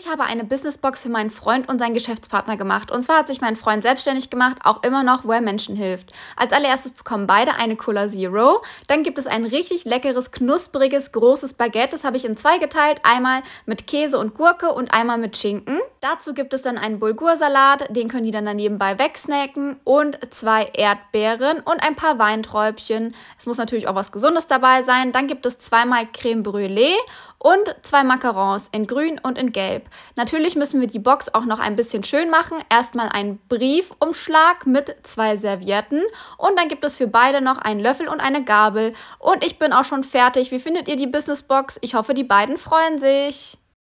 ich habe eine Businessbox für meinen Freund und seinen Geschäftspartner gemacht. Und zwar hat sich mein Freund selbstständig gemacht, auch immer noch, wo er Menschen hilft. Als allererstes bekommen beide eine Cola Zero. Dann gibt es ein richtig leckeres, knuspriges, großes Baguette. Das habe ich in zwei geteilt. Einmal mit Käse und Gurke und einmal mit Schinken. Dazu gibt es dann einen Bulgursalat, den können die dann, dann nebenbei wegsnacken und zwei Erdbeeren und ein paar Weinträubchen. Es muss natürlich auch was Gesundes dabei sein. Dann gibt es zweimal Creme Brûlée und zwei Macarons in grün und in gelb. Natürlich müssen wir die Box auch noch ein bisschen schön machen. Erstmal einen Briefumschlag mit zwei Servietten und dann gibt es für beide noch einen Löffel und eine Gabel. Und ich bin auch schon fertig. Wie findet ihr die Business Box? Ich hoffe, die beiden freuen sich.